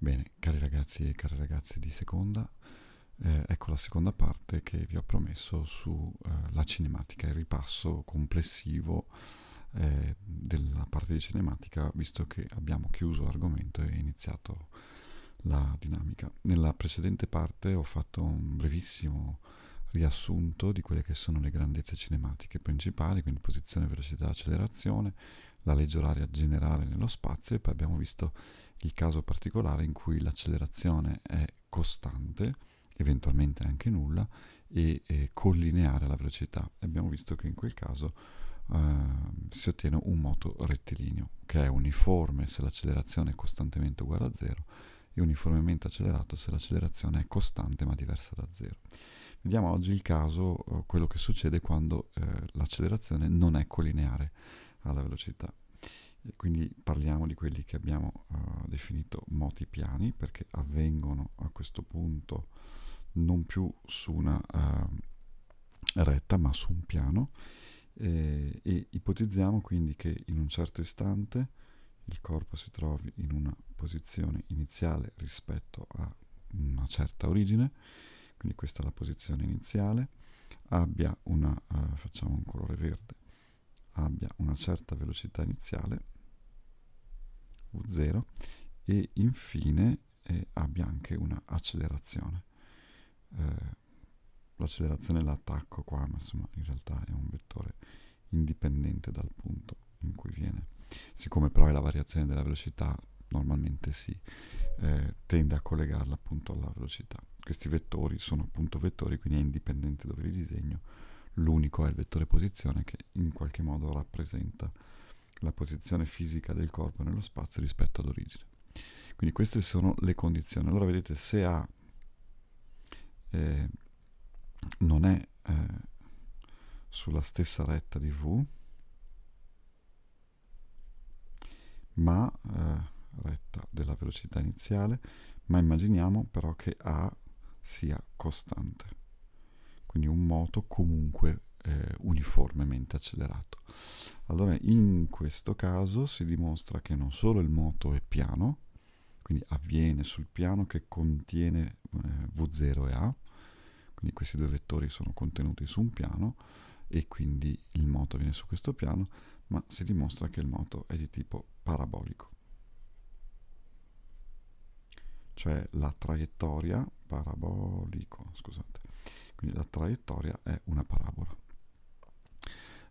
Bene, cari ragazzi e cari ragazze di seconda, eh, ecco la seconda parte che vi ho promesso sulla eh, cinematica, il ripasso complessivo eh, della parte di cinematica, visto che abbiamo chiuso l'argomento e iniziato la dinamica. Nella precedente parte ho fatto un brevissimo riassunto di quelle che sono le grandezze cinematiche principali, quindi posizione, velocità, accelerazione, la legge oraria generale nello spazio e poi abbiamo visto il caso particolare in cui l'accelerazione è costante, eventualmente anche nulla, e, e collineare alla velocità. Abbiamo visto che in quel caso Uh, si ottiene un moto rettilineo che è uniforme se l'accelerazione è costantemente uguale a zero, e uniformemente accelerato se l'accelerazione è costante ma diversa da zero. Vediamo oggi il caso, eh, quello che succede quando uh, l'accelerazione non è collineare alla velocità. E quindi parliamo di quelli che abbiamo uh, definito moti piani perché avvengono a questo punto non più su una uh, retta ma su un piano eh, e ipotizziamo quindi che in un certo istante il corpo si trovi in una posizione iniziale rispetto a una certa origine, quindi questa è la posizione iniziale, abbia una, uh, facciamo un colore verde, abbia una certa velocità iniziale v0 e infine eh, abbia anche una accelerazione eh, l'accelerazione l'attacco qua ma insomma in realtà è un vettore indipendente dal punto in cui viene siccome però è la variazione della velocità normalmente si eh, tende a collegarla appunto alla velocità questi vettori sono appunto vettori quindi è indipendente dove li disegno l'unico è il vettore posizione che in qualche modo rappresenta la posizione fisica del corpo nello spazio rispetto all'origine. Quindi queste sono le condizioni. Allora vedete se A eh, non è eh, sulla stessa retta di V, ma eh, retta della velocità iniziale, ma immaginiamo però che A sia costante quindi un moto comunque eh, uniformemente accelerato. Allora in questo caso si dimostra che non solo il moto è piano, quindi avviene sul piano che contiene eh, V0 e A, quindi questi due vettori sono contenuti su un piano e quindi il moto avviene su questo piano, ma si dimostra che il moto è di tipo parabolico. Cioè la traiettoria parabolico, scusate, quindi la traiettoria è una parabola.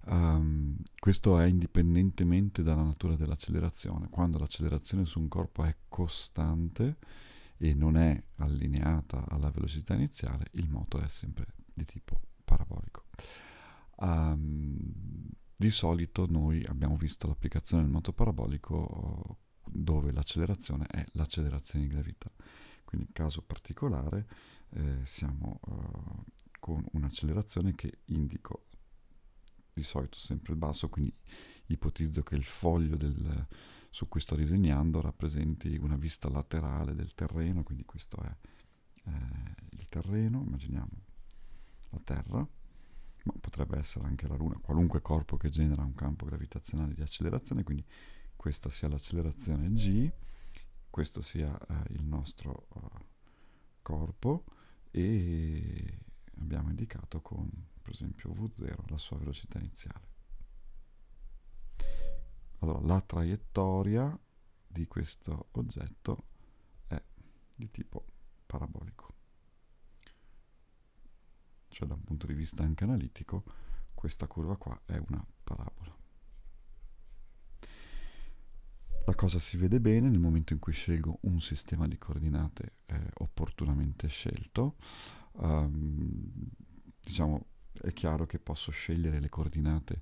Um, questo è indipendentemente dalla natura dell'accelerazione. Quando l'accelerazione su un corpo è costante e non è allineata alla velocità iniziale, il moto è sempre di tipo parabolico. Um, di solito noi abbiamo visto l'applicazione del moto parabolico eh, dove l'accelerazione è l'accelerazione di gravità. Quindi in caso particolare eh, siamo... Uh, con un'accelerazione che indico di solito sempre il basso, quindi ipotizzo che il foglio del, su cui sto disegnando rappresenti una vista laterale del terreno, quindi questo è eh, il terreno, immaginiamo la Terra, ma potrebbe essere anche la Luna, qualunque corpo che genera un campo gravitazionale di accelerazione, quindi questa sia l'accelerazione G, questo sia eh, il nostro eh, corpo e abbiamo indicato con per esempio V0 la sua velocità iniziale. Allora, la traiettoria di questo oggetto è di tipo parabolico. Cioè da un punto di vista anche analitico, questa curva qua è una parabola. La cosa si vede bene nel momento in cui scelgo un sistema di coordinate eh, opportunamente scelto, um, diciamo, è chiaro che posso scegliere le coordinate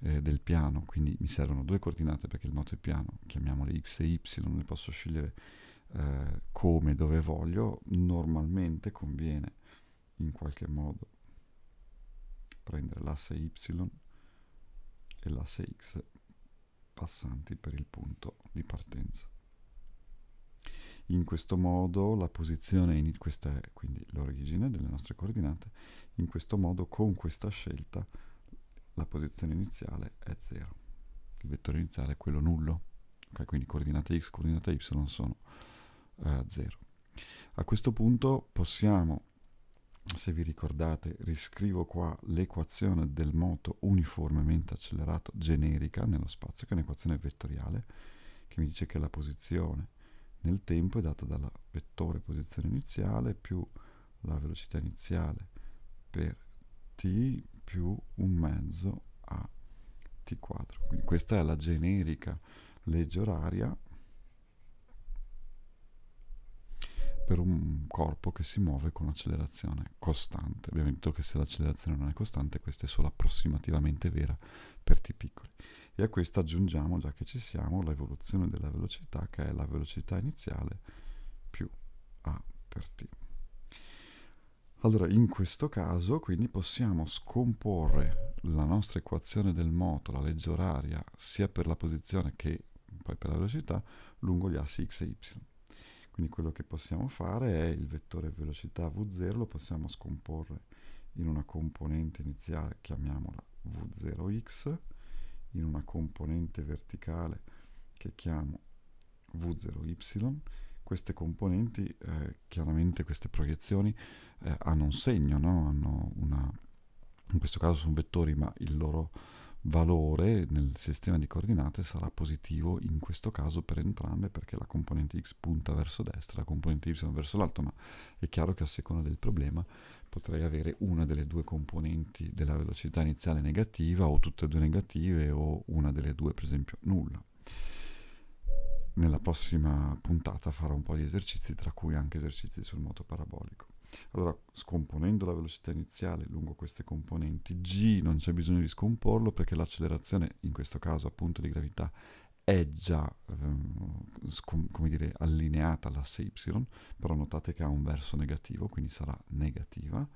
eh, del piano, quindi mi servono due coordinate perché il moto è piano, chiamiamole x e y, le posso scegliere eh, come, dove voglio, normalmente conviene in qualche modo prendere l'asse y e l'asse x passanti per il punto di partenza. In questo modo la posizione, in, questa è quindi l'origine delle nostre coordinate, in questo modo con questa scelta la posizione iniziale è 0. Il vettore iniziale è quello nullo, okay, quindi coordinate x, coordinate y sono 0. Eh, A questo punto possiamo, se vi ricordate, riscrivo qua l'equazione del moto uniformemente accelerato generica nello spazio, che è un'equazione vettoriale, che mi dice che la posizione nel tempo è data dalla vettore posizione iniziale più la velocità iniziale per t più un mezzo a t quadro. Quindi questa è la generica legge oraria per un corpo che si muove con accelerazione costante. Abbiamo detto che se l'accelerazione non è costante, questa è solo approssimativamente vera per t piccoli e a questa aggiungiamo, già che ci siamo, l'evoluzione della velocità che è la velocità iniziale più a per t. Allora, in questo caso, quindi, possiamo scomporre la nostra equazione del moto, la legge oraria, sia per la posizione che poi per la velocità, lungo gli assi x e y. Quindi quello che possiamo fare è il vettore velocità v0, lo possiamo scomporre in una componente iniziale, chiamiamola v0x, in una componente verticale che chiamo V0Y. Queste componenti, eh, chiaramente queste proiezioni, eh, hanno un segno, no? hanno una, in questo caso sono vettori, ma il loro valore nel sistema di coordinate sarà positivo in questo caso per entrambe perché la componente x punta verso destra, la componente y verso l'alto, ma è chiaro che a seconda del problema potrei avere una delle due componenti della velocità iniziale negativa o tutte e due negative o una delle due per esempio nulla. Nella prossima puntata farò un po' di esercizi, tra cui anche esercizi sul moto parabolico. Allora, scomponendo la velocità iniziale lungo queste componenti, g non c'è bisogno di scomporlo perché l'accelerazione, in questo caso appunto di gravità, è già eh, scom- come dire, allineata all'asse y, però notate che ha un verso negativo, quindi sarà negativa,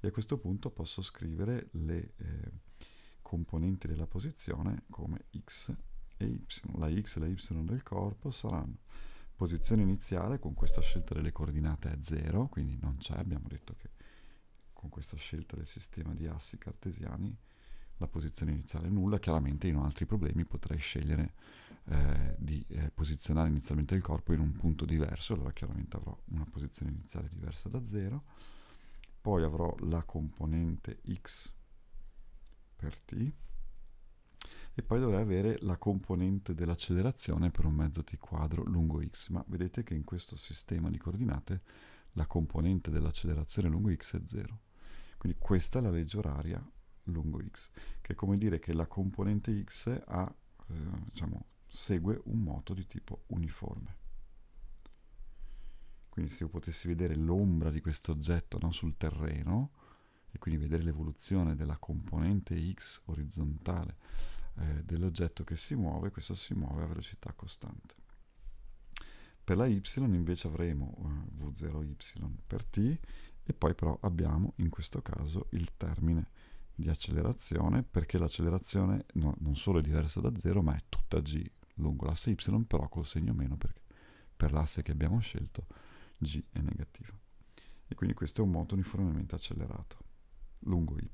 e a questo punto posso scrivere le eh, componenti della posizione come x e y. La x e la y del corpo saranno posizione iniziale con questa scelta delle coordinate è 0, quindi non c'è, abbiamo detto che con questa scelta del sistema di assi cartesiani la posizione iniziale è nulla, chiaramente in altri problemi potrei scegliere eh, di eh, posizionare inizialmente il corpo in un punto diverso, allora chiaramente avrò una posizione iniziale diversa da 0, poi avrò la componente x per t, e poi dovrei avere la componente dell'accelerazione per un mezzo t quadro lungo x, ma vedete che in questo sistema di coordinate la componente dell'accelerazione lungo x è 0. Quindi questa è la legge oraria lungo x, che è come dire che la componente x ha, eh, diciamo, segue un moto di tipo uniforme. Quindi se io potessi vedere l'ombra di questo oggetto no, sul terreno, e quindi vedere l'evoluzione della componente x orizzontale dell'oggetto che si muove, questo si muove a velocità costante. Per la y invece avremo eh, v0y per t e poi però abbiamo in questo caso il termine di accelerazione perché l'accelerazione no, non solo è diversa da 0 ma è tutta g lungo l'asse y però col segno meno perché per l'asse che abbiamo scelto g è negativo e quindi questo è un moto uniformemente accelerato lungo y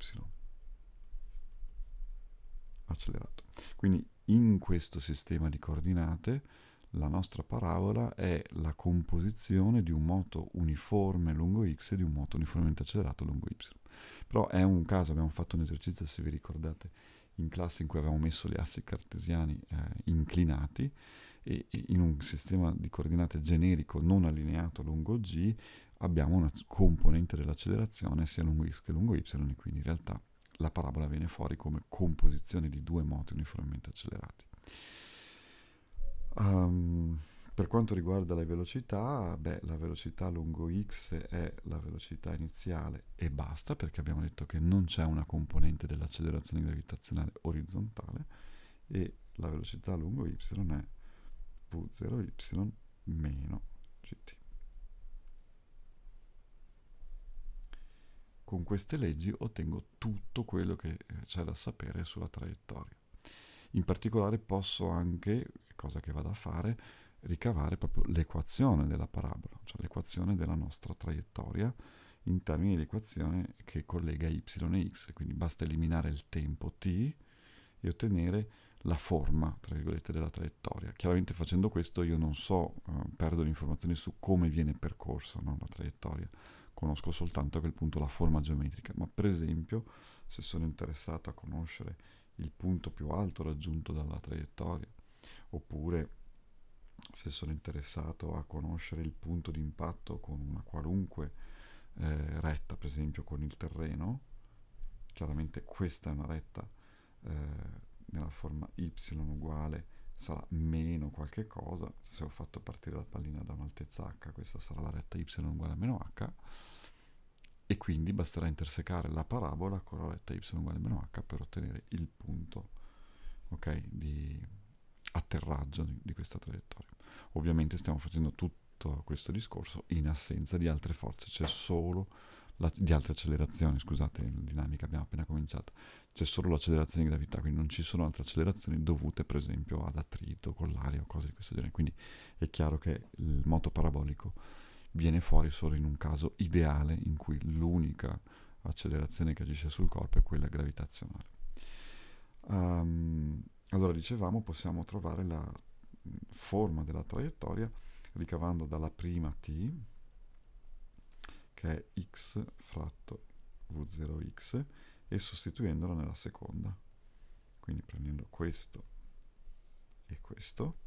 accelerato. Quindi in questo sistema di coordinate la nostra parabola è la composizione di un moto uniforme lungo x e di un moto uniformemente accelerato lungo y. Però è un caso, abbiamo fatto un esercizio, se vi ricordate, in classe in cui avevamo messo gli assi cartesiani eh, inclinati e, e, in un sistema di coordinate generico non allineato lungo g abbiamo una componente dell'accelerazione sia lungo x che lungo y e quindi in realtà la parabola viene fuori come composizione di due moti uniformemente accelerati. Um, per quanto riguarda le velocità, beh, la velocità lungo x è la velocità iniziale e basta, perché abbiamo detto che non c'è una componente dell'accelerazione gravitazionale orizzontale e la velocità lungo y è v0y meno gt. con queste leggi ottengo tutto quello che eh, c'è da sapere sulla traiettoria. In particolare posso anche, cosa che vado a fare, ricavare proprio l'equazione della parabola, cioè l'equazione della nostra traiettoria in termini di equazione che collega y e x, quindi basta eliminare il tempo t e ottenere la forma, tra virgolette, della traiettoria. Chiaramente facendo questo io non so, eh, perdo le informazioni su come viene percorsa no, la traiettoria, conosco soltanto a quel punto la forma geometrica, ma per esempio se sono interessato a conoscere il punto più alto raggiunto dalla traiettoria, oppure se sono interessato a conoscere il punto di impatto con una qualunque eh, retta, per esempio con il terreno, chiaramente questa è una retta eh, nella forma y uguale sarà meno qualche cosa, se ho fatto partire la pallina da un'altezza h, questa sarà la retta y uguale a meno h, e quindi basterà intersecare la parabola con la retta y uguale a meno h per ottenere il punto okay, di atterraggio di, di questa traiettoria. Ovviamente stiamo facendo tutto questo discorso in assenza di altre forze, c'è solo la, di altre accelerazioni, scusate, la dinamica abbiamo appena cominciato, c'è solo l'accelerazione di gravità, quindi non ci sono altre accelerazioni dovute per esempio ad attrito con l'aria o cose di questo genere, quindi è chiaro che il moto parabolico viene fuori solo in un caso ideale in cui l'unica accelerazione che agisce sul corpo è quella gravitazionale. Um, allora dicevamo possiamo trovare la forma della traiettoria ricavando dalla prima t che è x fratto v0x e sostituendola nella seconda. Quindi prendendo questo e questo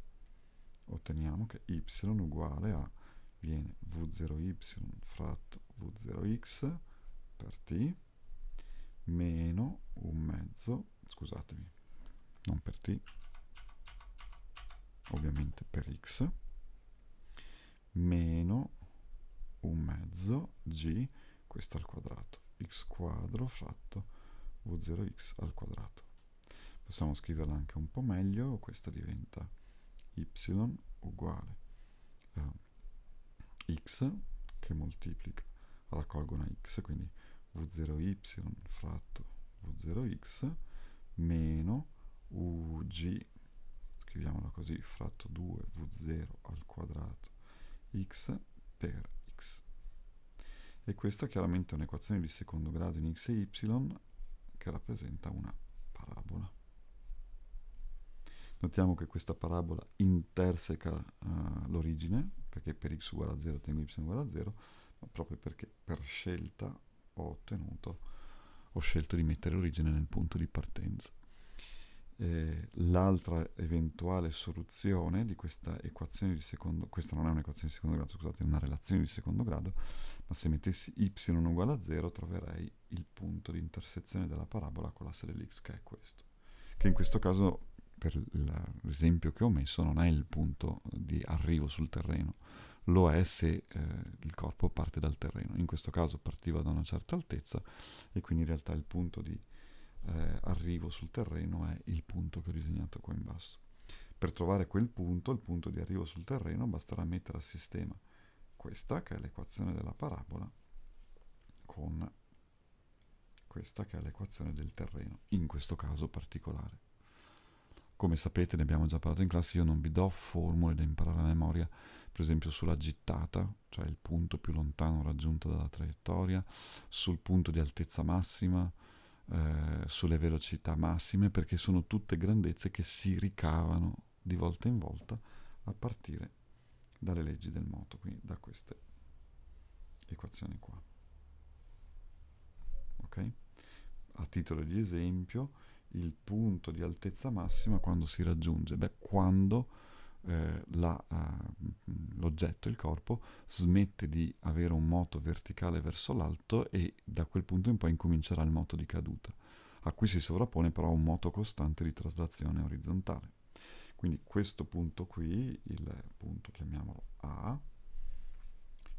otteniamo che y uguale a viene v0y fratto v0x per t meno un mezzo, scusatemi, non per t, ovviamente per x, meno un mezzo g, questo al quadrato, x quadro fratto v0x al quadrato. Possiamo scriverla anche un po' meglio, questa diventa y uguale a x che moltiplica, raccolgo una x, quindi v0y fratto v0x meno ug, scriviamola così, fratto 2v0 al quadrato x per e questa chiaramente è un'equazione di secondo grado in x e y che rappresenta una parabola. Notiamo che questa parabola interseca uh, l'origine, perché per x uguale a 0 tengo y uguale a 0, ma proprio perché per scelta ho ottenuto, ho scelto di mettere l'origine nel punto di partenza eh, l'altra eventuale soluzione di questa equazione di secondo questa non è un'equazione di secondo grado, scusate, è una relazione di secondo grado, ma se mettessi y uguale a 0 troverei il punto di intersezione della parabola con l'asse dell'x che è questo, che in questo caso per l'esempio che ho messo non è il punto di arrivo sul terreno, lo è se eh, il corpo parte dal terreno. In questo caso partiva da una certa altezza e quindi in realtà il punto di eh, arrivo sul terreno è il punto che ho disegnato qua in basso. Per trovare quel punto, il punto di arrivo sul terreno, basterà mettere a sistema questa che è l'equazione della parabola con questa che è l'equazione del terreno, in questo caso particolare. Come sapete, ne abbiamo già parlato in classe, io non vi do formule da imparare a memoria, per esempio sulla gittata, cioè il punto più lontano raggiunto dalla traiettoria, sul punto di altezza massima, eh, sulle velocità massime perché sono tutte grandezze che si ricavano di volta in volta a partire dalle leggi del moto, quindi da queste equazioni qua. Okay? A titolo di esempio, il punto di altezza massima quando si raggiunge? Beh, quando eh, la, uh, l'oggetto, il corpo, smette di avere un moto verticale verso l'alto e da quel punto in poi incomincerà il moto di caduta, a cui si sovrappone però un moto costante di traslazione orizzontale. Quindi questo punto qui, il punto chiamiamolo A,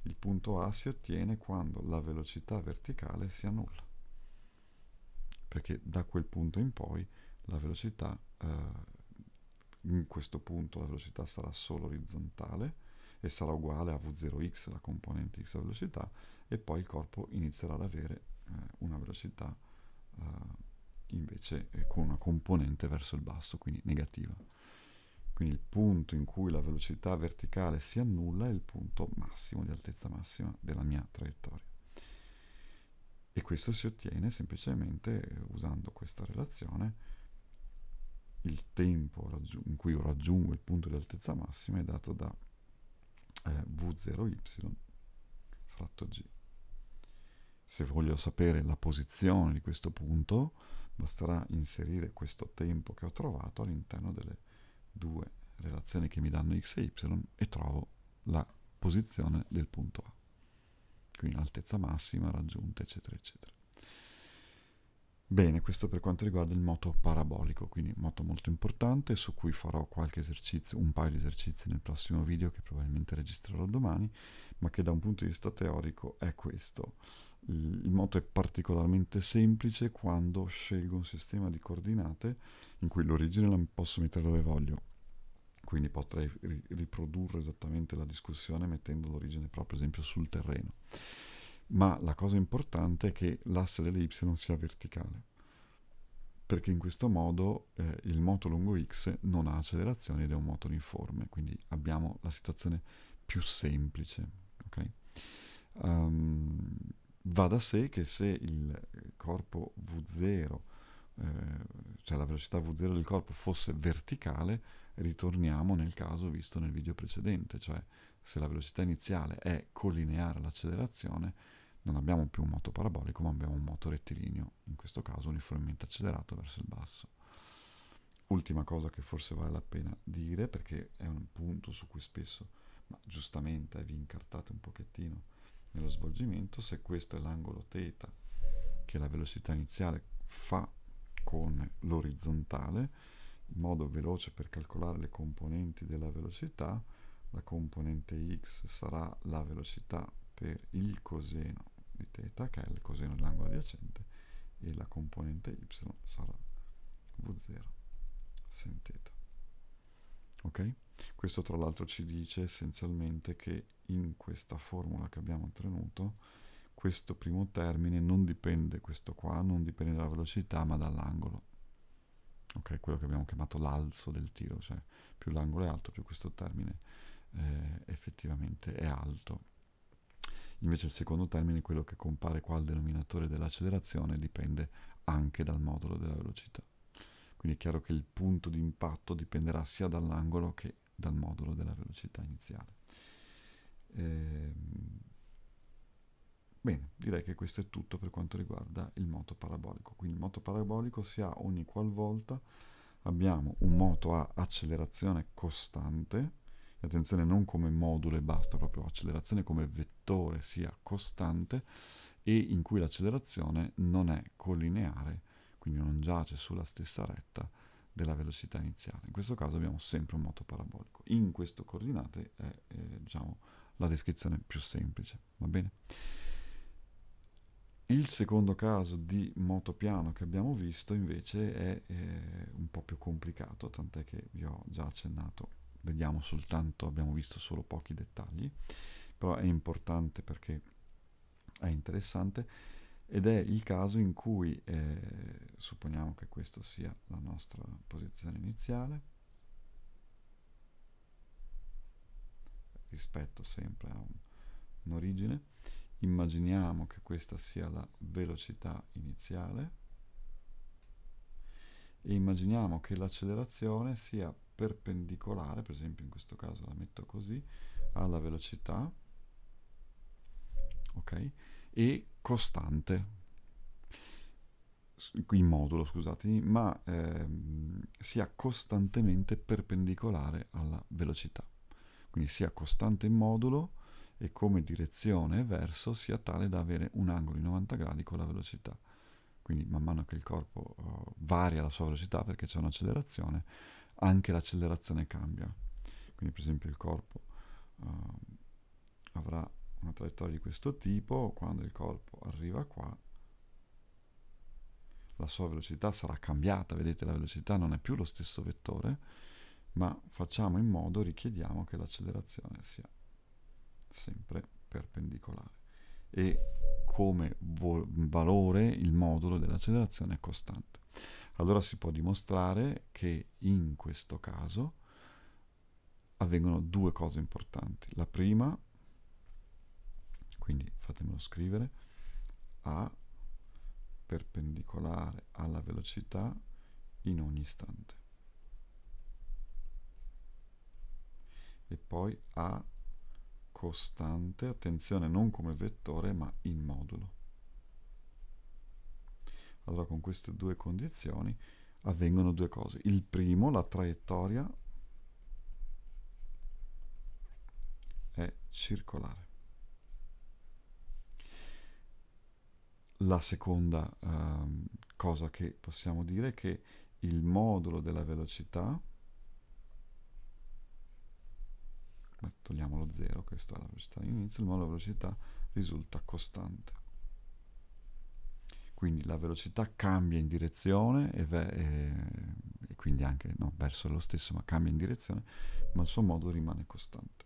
il punto A si ottiene quando la velocità verticale sia nulla, perché da quel punto in poi la velocità eh, in questo punto la velocità sarà solo orizzontale e sarà uguale a v0x, la componente x della velocità, e poi il corpo inizierà ad avere eh, una velocità eh, invece eh, con una componente verso il basso, quindi negativa. Quindi il punto in cui la velocità verticale si annulla è il punto massimo di altezza massima della mia traiettoria. E questo si ottiene semplicemente eh, usando questa relazione il tempo in cui io raggiungo il punto di altezza massima è dato da eh, V0y fratto g. Se voglio sapere la posizione di questo punto, basterà inserire questo tempo che ho trovato all'interno delle due relazioni che mi danno x e y e trovo la posizione del punto A, quindi l'altezza massima raggiunta, eccetera, eccetera. Bene, questo per quanto riguarda il moto parabolico, quindi un moto molto importante su cui farò qualche esercizio, un paio di esercizi nel prossimo video che probabilmente registrerò domani, ma che da un punto di vista teorico è questo. Il moto è particolarmente semplice quando scelgo un sistema di coordinate in cui l'origine la posso mettere dove voglio, quindi potrei riprodurre esattamente la discussione mettendo l'origine proprio esempio sul terreno ma la cosa importante è che l'asse delle y sia verticale, perché in questo modo eh, il moto lungo x non ha accelerazione ed è un moto uniforme, quindi abbiamo la situazione più semplice. Okay? Um, va da sé che se il corpo v0, eh, cioè la velocità v0 del corpo fosse verticale, ritorniamo nel caso visto nel video precedente, cioè se la velocità iniziale è collineare all'accelerazione, non abbiamo più un moto parabolico ma abbiamo un moto rettilineo, in questo caso uniformemente accelerato verso il basso. Ultima cosa che forse vale la pena dire perché è un punto su cui spesso, ma giustamente vi incartate un pochettino nello svolgimento, se questo è l'angolo θ che la velocità iniziale fa con l'orizzontale, il modo veloce per calcolare le componenti della velocità, la componente x sarà la velocità per il coseno di θ che è il coseno dell'angolo adiacente e la componente y sarà v0 sin θ. Ok? Questo tra l'altro ci dice essenzialmente che in questa formula che abbiamo ottenuto questo primo termine non dipende, questo qua, non dipende dalla velocità ma dall'angolo. Ok, quello che abbiamo chiamato l'alzo del tiro, cioè più l'angolo è alto più questo termine eh, effettivamente è alto Invece il secondo termine, quello che compare qua al denominatore dell'accelerazione, dipende anche dal modulo della velocità. Quindi è chiaro che il punto di impatto dipenderà sia dall'angolo che dal modulo della velocità iniziale. Ehm... Bene, direi che questo è tutto per quanto riguarda il moto parabolico. Quindi il moto parabolico si ha ogni qualvolta abbiamo un moto a accelerazione costante attenzione non come modulo e basta, proprio accelerazione come vettore sia costante e in cui l'accelerazione non è collineare, quindi non giace sulla stessa retta della velocità iniziale. In questo caso abbiamo sempre un moto parabolico. In questo coordinate è eh, diciamo, la descrizione più semplice, va bene? Il secondo caso di moto piano che abbiamo visto invece è eh, un po' più complicato, tant'è che vi ho già accennato vediamo soltanto, abbiamo visto solo pochi dettagli, però è importante perché è interessante ed è il caso in cui, eh, supponiamo che questa sia la nostra posizione iniziale, rispetto sempre a un'origine, immaginiamo che questa sia la velocità iniziale, e immaginiamo che l'accelerazione sia perpendicolare, per esempio in questo caso la metto così, alla velocità, ok? E costante, in modulo, scusatemi, ma ehm, sia costantemente perpendicolare alla velocità. Quindi sia costante in modulo e come direzione verso sia tale da avere un angolo di 90 gradi con la velocità quindi man mano che il corpo uh, varia la sua velocità perché c'è un'accelerazione, anche l'accelerazione cambia. Quindi per esempio il corpo uh, avrà una traiettoria di questo tipo, quando il corpo arriva qua, la sua velocità sarà cambiata, vedete la velocità non è più lo stesso vettore, ma facciamo in modo, richiediamo che l'accelerazione sia sempre perpendicolare e come valore il modulo dell'accelerazione è costante. Allora si può dimostrare che in questo caso avvengono due cose importanti. La prima, quindi fatemelo scrivere, A perpendicolare alla velocità in ogni istante. E poi A costante, attenzione non come vettore ma in modulo. Allora con queste due condizioni avvengono due cose. Il primo, la traiettoria è circolare. La seconda um, cosa che possiamo dire è che il modulo della velocità togliamo lo 0, questa è la velocità di inizio, ma la velocità risulta costante. Quindi la velocità cambia in direzione e, e, e quindi anche no, verso lo stesso, ma cambia in direzione, ma il suo modo rimane costante.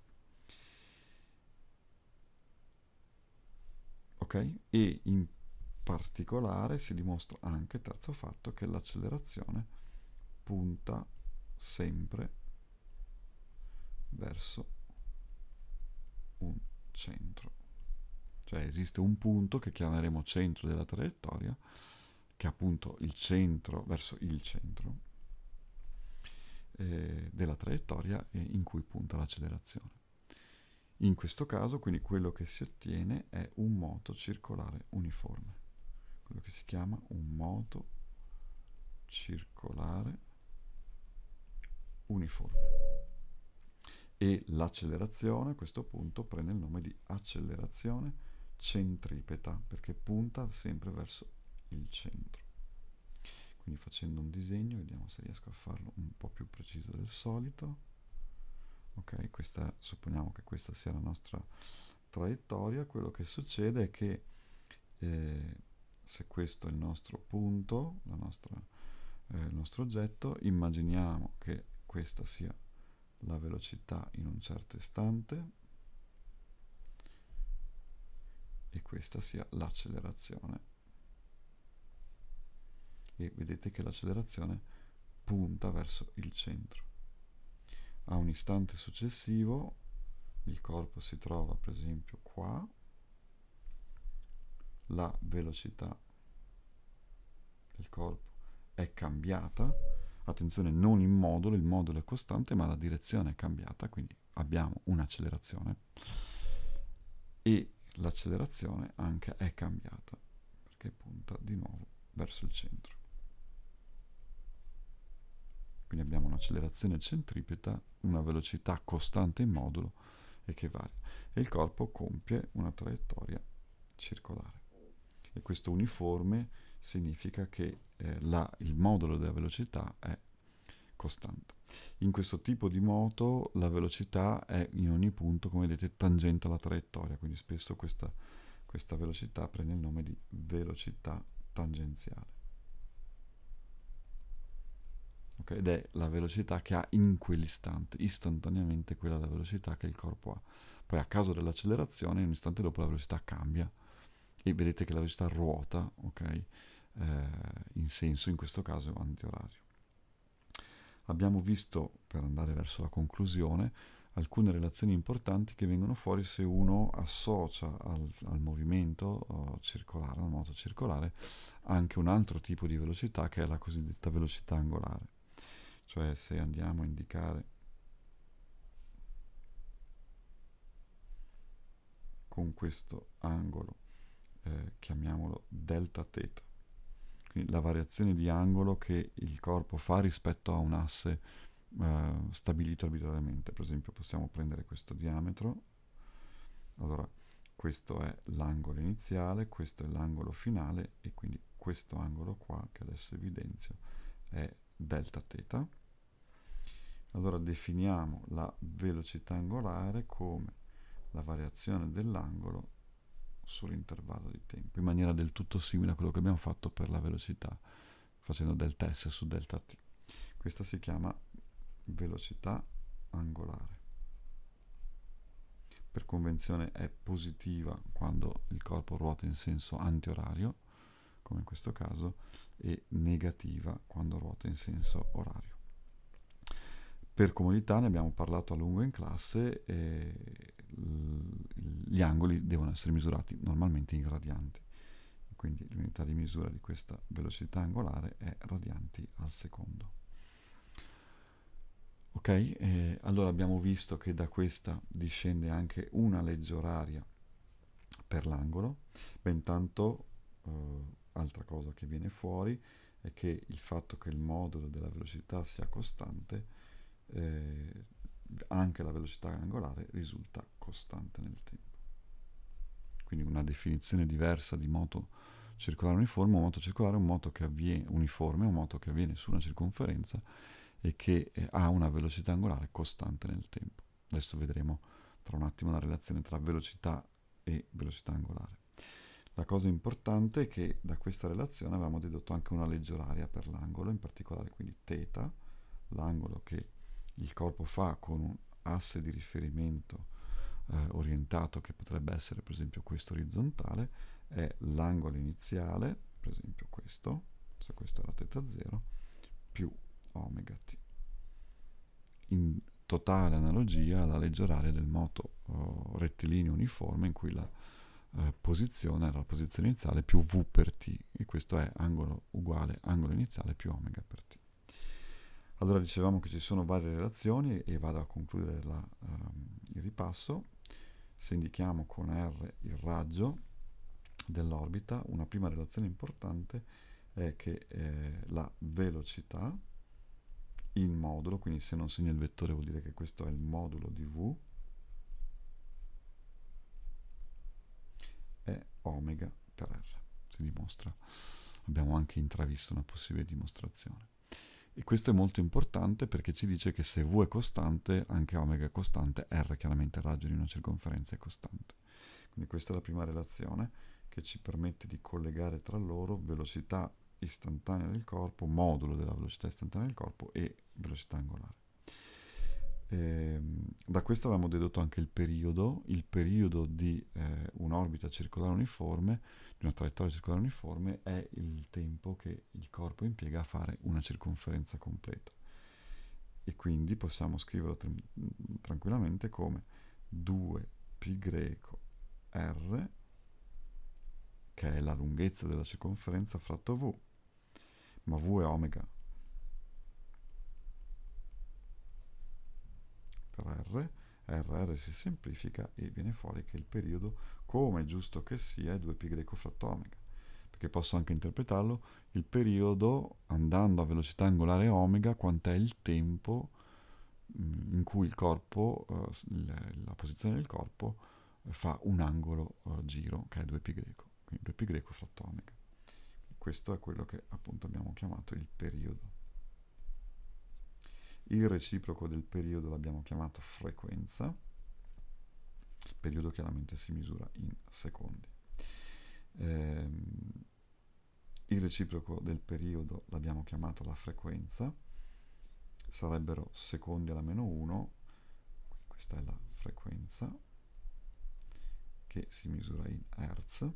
Ok? E in particolare si dimostra anche, terzo fatto, che l'accelerazione punta sempre verso un centro. Cioè esiste un punto che chiameremo centro della traiettoria, che è appunto il centro verso il centro eh, della traiettoria in cui punta l'accelerazione. In questo caso, quindi, quello che si ottiene è un moto circolare uniforme, quello che si chiama un moto circolare uniforme e l'accelerazione a questo punto prende il nome di accelerazione centripeta perché punta sempre verso il centro. Quindi facendo un disegno, vediamo se riesco a farlo un po' più preciso del solito. Ok, questa, supponiamo che questa sia la nostra traiettoria. Quello che succede è che eh, se questo è il nostro punto, nostra, eh, il nostro oggetto, immaginiamo che questa sia la velocità in un certo istante e questa sia l'accelerazione. E vedete che l'accelerazione punta verso il centro. A un istante successivo il corpo si trova per esempio qua, la velocità del corpo è cambiata attenzione non il modulo, il modulo è costante ma la direzione è cambiata, quindi abbiamo un'accelerazione e l'accelerazione anche è cambiata perché punta di nuovo verso il centro. Quindi abbiamo un'accelerazione centripeta, una velocità costante in modulo e che varia. E il corpo compie una traiettoria circolare. E questo uniforme significa che eh, la, il modulo della velocità è costante. In questo tipo di moto la velocità è in ogni punto, come vedete, tangente alla traiettoria, quindi spesso questa, questa velocità prende il nome di velocità tangenziale. Okay? Ed è la velocità che ha in quell'istante, istantaneamente quella la velocità che il corpo ha. Poi a causa dell'accelerazione, un istante dopo la velocità cambia e vedete che la velocità ruota, ok? eh, in senso, in questo caso, antiorario. Abbiamo visto, per andare verso la conclusione, alcune relazioni importanti che vengono fuori se uno associa al, al movimento eh, circolare, alla moto circolare, anche un altro tipo di velocità che è la cosiddetta velocità angolare. Cioè se andiamo a indicare con questo angolo, eh, chiamiamolo delta θ, quindi la variazione di angolo che il corpo fa rispetto a un asse eh, stabilito arbitrariamente. Per esempio possiamo prendere questo diametro, allora questo è l'angolo iniziale, questo è l'angolo finale e quindi questo angolo qua che adesso evidenzio è delta θ. Allora definiamo la velocità angolare come la variazione dell'angolo sull'intervallo di tempo, in maniera del tutto simile a quello che abbiamo fatto per la velocità, facendo delta S su delta T. Questa si chiama velocità angolare. Per convenzione è positiva quando il corpo ruota in senso antiorario, come in questo caso, e negativa quando ruota in senso orario. Per comodità ne abbiamo parlato a lungo in classe e eh, gli angoli devono essere misurati normalmente in radianti. Quindi l'unità di misura di questa velocità angolare è radianti al secondo. Ok, eh, allora abbiamo visto che da questa discende anche una legge oraria per l'angolo, bentanto eh, altra cosa che viene fuori è che il fatto che il modulo della velocità sia costante eh, anche la velocità angolare risulta costante nel tempo. Quindi una definizione diversa di moto circolare uniforme, un moto circolare è un moto che avviene uniforme, un moto che avviene su una circonferenza e che eh, ha una velocità angolare costante nel tempo. Adesso vedremo tra un attimo la relazione tra velocità e velocità angolare. La cosa importante è che da questa relazione abbiamo dedotto anche una legge oraria per l'angolo, in particolare quindi θ, l'angolo che il corpo fa con un asse di riferimento eh, orientato che potrebbe essere per esempio questo orizzontale è l'angolo iniziale, per esempio questo, se questo era teta 0, più omega t. In totale analogia alla legge oraria del moto oh, rettilineo uniforme in cui la eh, posizione era la posizione iniziale più v per t e questo è angolo uguale angolo iniziale più omega per t. Allora dicevamo che ci sono varie relazioni e vado a concludere la, um, il ripasso. Se indichiamo con R il raggio dell'orbita, una prima relazione importante è che eh, la velocità in modulo, quindi se non segno il vettore vuol dire che questo è il modulo di V, è omega per R. Si dimostra, abbiamo anche intravisto una possibile dimostrazione. E questo è molto importante perché ci dice che se V è costante, anche omega è costante, R chiaramente il raggio di una circonferenza è costante. Quindi questa è la prima relazione che ci permette di collegare tra loro velocità istantanea del corpo, modulo della velocità istantanea del corpo e velocità angolare. Eh, da questo avevamo dedotto anche il periodo, il periodo di eh, un'orbita circolare uniforme, di una traiettoria circolare uniforme, è il tempo che il corpo impiega a fare una circonferenza completa. E quindi possiamo scriverlo tra- tranquillamente come 2π greco r, che è la lunghezza della circonferenza, fratto v, ma v è omega per R, RR si semplifica e viene fuori che il periodo, come è giusto che sia, è 2π fratto omega. Perché posso anche interpretarlo, il periodo andando a velocità angolare omega, quant'è il tempo mm, in cui il corpo, eh, la posizione del corpo eh, fa un angolo eh, giro che è 2π, quindi 2π fratto omega. Questo è quello che appunto abbiamo chiamato il periodo il reciproco del periodo l'abbiamo chiamato frequenza, il periodo chiaramente si misura in secondi. Ehm, il reciproco del periodo l'abbiamo chiamato la frequenza, sarebbero secondi alla meno 1, questa è la frequenza, che si misura in hertz,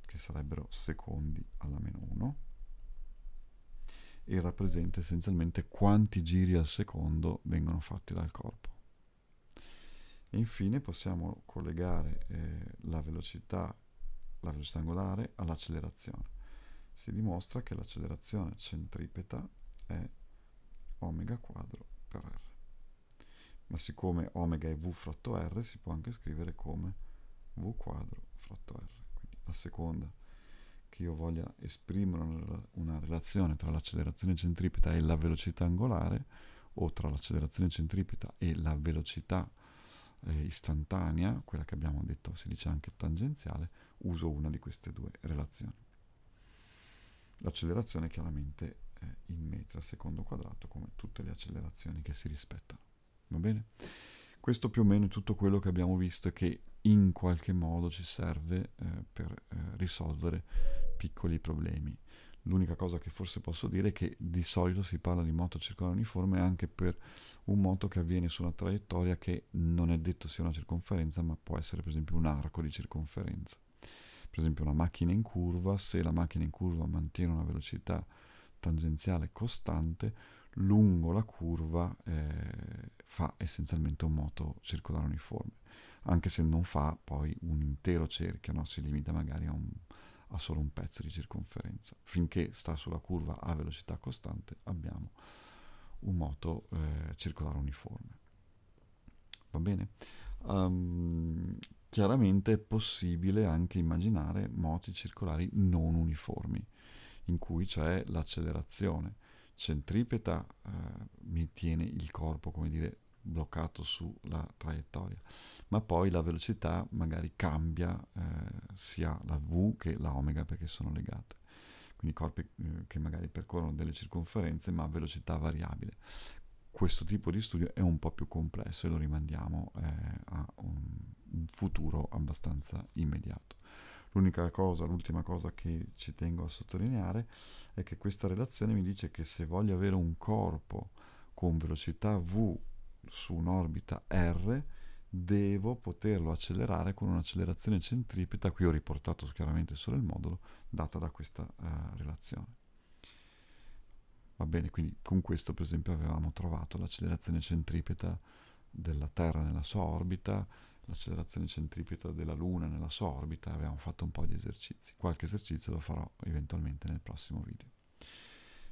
che sarebbero secondi alla meno 1, e rappresenta essenzialmente quanti giri al secondo vengono fatti dal corpo. E infine possiamo collegare eh, la velocità, la velocità angolare all'accelerazione. Si dimostra che l'accelerazione centripeta è omega quadro per r. Ma siccome omega è v fratto r, si può anche scrivere come v quadro fratto r, quindi a seconda che io voglia esprimere una relazione tra l'accelerazione centripeta e la velocità angolare o tra l'accelerazione centripeta e la velocità eh, istantanea, quella che abbiamo detto si dice anche tangenziale, uso una di queste due relazioni. L'accelerazione chiaramente è eh, in metri al secondo quadrato come tutte le accelerazioni che si rispettano. Va bene? Questo più o meno è tutto quello che abbiamo visto e che in qualche modo ci serve eh, per eh, risolvere piccoli problemi. L'unica cosa che forse posso dire è che di solito si parla di moto circolare uniforme anche per un moto che avviene su una traiettoria che non è detto sia una circonferenza, ma può essere per esempio un arco di circonferenza. Per esempio una macchina in curva, se la macchina in curva mantiene una velocità tangenziale costante, lungo la curva eh, fa essenzialmente un moto circolare uniforme, anche se non fa poi un intero cerchio, no? si limita magari a un ha solo un pezzo di circonferenza. Finché sta sulla curva a velocità costante abbiamo un moto eh, circolare uniforme. Va bene? Um, chiaramente è possibile anche immaginare moti circolari non uniformi, in cui c'è l'accelerazione centripeta, eh, mi tiene il corpo, come dire, bloccato sulla traiettoria, ma poi la velocità magari cambia eh, sia la V che la omega perché sono legate. Quindi corpi eh, che magari percorrono delle circonferenze ma a velocità variabile. Questo tipo di studio è un po' più complesso e lo rimandiamo eh, a un, un futuro abbastanza immediato. L'unica cosa, l'ultima cosa che ci tengo a sottolineare è che questa relazione mi dice che se voglio avere un corpo con velocità V su un'orbita R devo poterlo accelerare con un'accelerazione centripeta, qui ho riportato chiaramente solo il modulo, data da questa eh, relazione. Va bene, quindi con questo per esempio avevamo trovato l'accelerazione centripeta della Terra nella sua orbita, l'accelerazione centripeta della Luna nella sua orbita, abbiamo fatto un po' di esercizi. Qualche esercizio lo farò eventualmente nel prossimo video.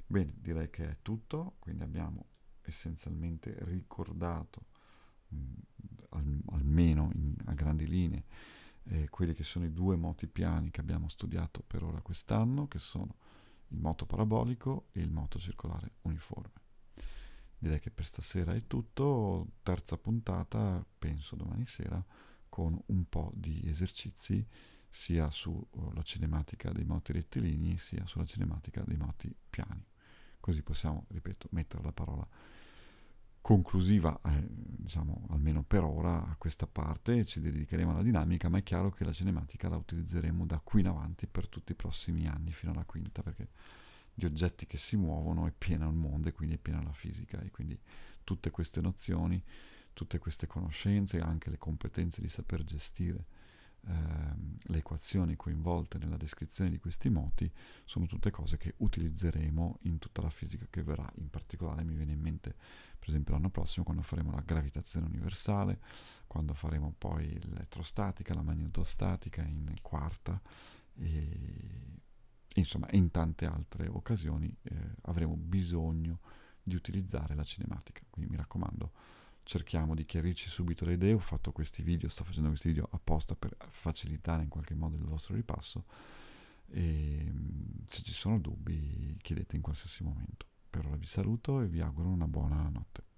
Bene, direi che è tutto, quindi abbiamo essenzialmente ricordato mh, mm, almeno in, a grandi linee eh, quelli che sono i due moti piani che abbiamo studiato per ora quest'anno che sono il moto parabolico e il moto circolare uniforme direi che per stasera è tutto terza puntata penso domani sera con un po' di esercizi sia sulla eh, cinematica dei moti rettilinei sia sulla cinematica dei moti piani così possiamo ripeto mettere la parola conclusiva, eh, diciamo almeno per ora, a questa parte, ci dedicheremo alla dinamica, ma è chiaro che la cinematica la utilizzeremo da qui in avanti per tutti i prossimi anni, fino alla quinta, perché di oggetti che si muovono è piena il mondo e quindi è piena la fisica e quindi tutte queste nozioni, tutte queste conoscenze, anche le competenze di saper gestire Ehm, le equazioni coinvolte nella descrizione di questi moti sono tutte cose che utilizzeremo in tutta la fisica che verrà. In particolare mi viene in mente, per esempio, l'anno prossimo quando faremo la gravitazione universale, quando faremo poi l'elettrostatica, la magnetostatica in quarta e insomma in tante altre occasioni eh, avremo bisogno di utilizzare la cinematica. Quindi mi raccomando cerchiamo di chiarirci subito le idee, ho fatto questi video, sto facendo questi video apposta per facilitare in qualche modo il vostro ripasso e ehm, se ci sono dubbi chiedete in qualsiasi momento. Per ora vi saluto e vi auguro una buona notte.